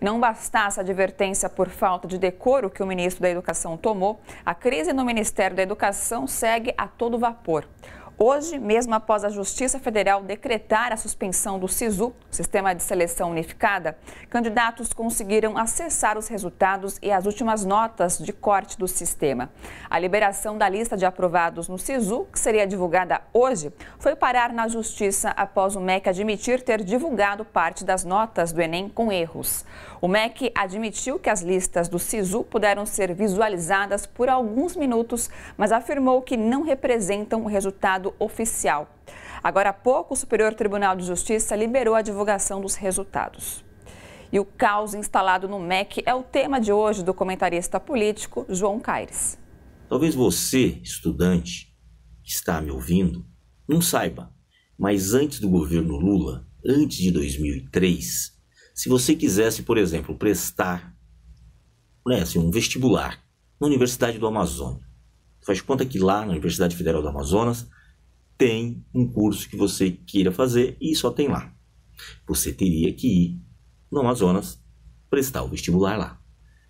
Não bastasse a advertência por falta de decoro que o ministro da Educação tomou, a crise no Ministério da Educação segue a todo vapor. Hoje, mesmo após a Justiça Federal decretar a suspensão do SISU, Sistema de Seleção Unificada, candidatos conseguiram acessar os resultados e as últimas notas de corte do sistema. A liberação da lista de aprovados no SISU, que seria divulgada hoje, foi parar na Justiça após o MEC admitir ter divulgado parte das notas do Enem com erros. O MEC admitiu que as listas do SISU puderam ser visualizadas por alguns minutos, mas afirmou que não representam o resultado oficial. Agora há pouco, o Superior Tribunal de Justiça liberou a divulgação dos resultados. E o caos instalado no MEC é o tema de hoje do comentarista político João Caires. Talvez você, estudante, que está me ouvindo, não saiba, mas antes do governo Lula, antes de 2003, se você quisesse, por exemplo, prestar né, assim, um vestibular na Universidade do Amazonas, faz conta que lá na Universidade Federal do Amazonas tem um curso que você queira fazer e só tem lá. Você teria que ir no Amazonas prestar o vestibular lá.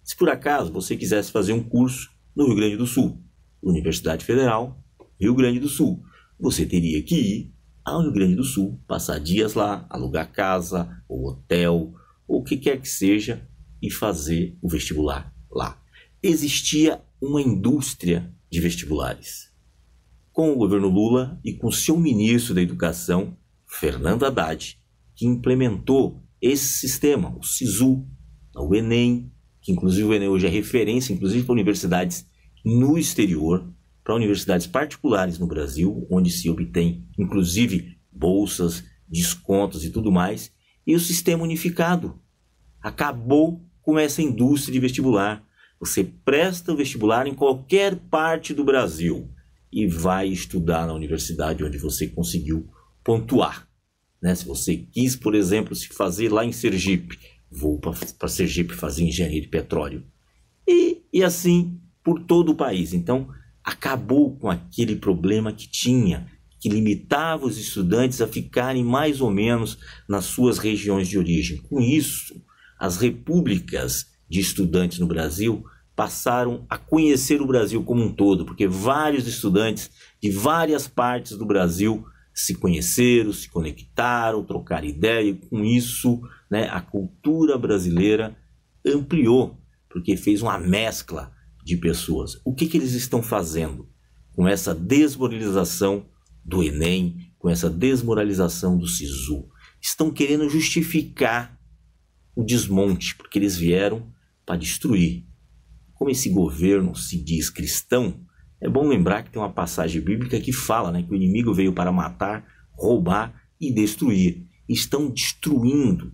Se por acaso você quisesse fazer um curso no Rio Grande do Sul, Universidade Federal, Rio Grande do Sul, você teria que ir ao Rio Grande do Sul, passar dias lá, alugar casa ou hotel, ou o que quer que seja, e fazer o vestibular lá. Existia uma indústria de vestibulares com o governo Lula e com seu ministro da Educação, Fernando Haddad, que implementou esse sistema, o SISU, o Enem, que inclusive o Enem hoje é referência, inclusive para universidades no exterior, para universidades particulares no Brasil, onde se obtém inclusive bolsas, descontos e tudo mais, e o sistema unificado. Acabou com essa indústria de vestibular. Você presta o vestibular em qualquer parte do Brasil e vai estudar na universidade onde você conseguiu pontuar. Né? Se você quis, por exemplo, se fazer lá em Sergipe, vou para Sergipe fazer engenharia de petróleo. E, e assim por todo o país. Então, acabou com aquele problema que tinha, que limitava os estudantes a ficarem mais ou menos nas suas regiões de origem. Com isso, as repúblicas de estudantes no Brasil passaram a conhecer o Brasil como um todo, porque vários estudantes de várias partes do Brasil se conheceram, se conectaram, trocaram ideia, e com isso né, a cultura brasileira ampliou, porque fez uma mescla de pessoas. O que, que eles estão fazendo com essa desmoralização do Enem, com essa desmoralização do SISU? Estão querendo justificar o desmonte, porque eles vieram para destruir. Como esse governo se diz cristão, é bom lembrar que tem uma passagem bíblica que fala né, que o inimigo veio para matar, roubar e destruir. Estão destruindo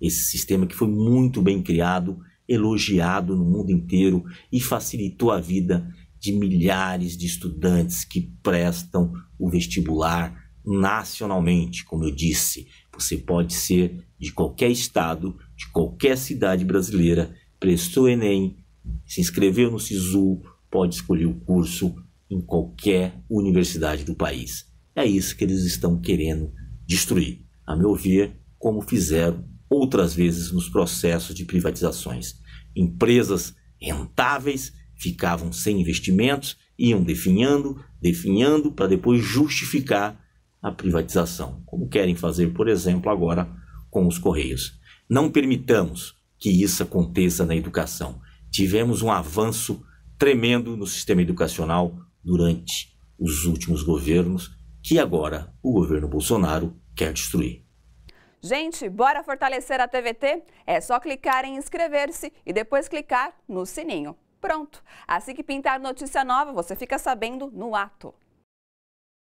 esse sistema que foi muito bem criado, elogiado no mundo inteiro e facilitou a vida de milhares de estudantes que prestam o vestibular nacionalmente, como eu disse. Você pode ser de qualquer estado, de qualquer cidade brasileira, prestou o Enem, se inscreveu no SISU, pode escolher o curso em qualquer universidade do país. É isso que eles estão querendo destruir, a meu ver, como fizeram outras vezes nos processos de privatizações. Empresas rentáveis ficavam sem investimentos, iam definhando, definhando para depois justificar a privatização, como querem fazer, por exemplo, agora com os Correios. Não permitamos que isso aconteça na educação tivemos um avanço tremendo no sistema educacional durante os últimos governos, que agora o governo Bolsonaro quer destruir. Gente, bora fortalecer a TVT? É só clicar em inscrever-se e depois clicar no sininho. Pronto! Assim que pintar notícia nova, você fica sabendo no ato.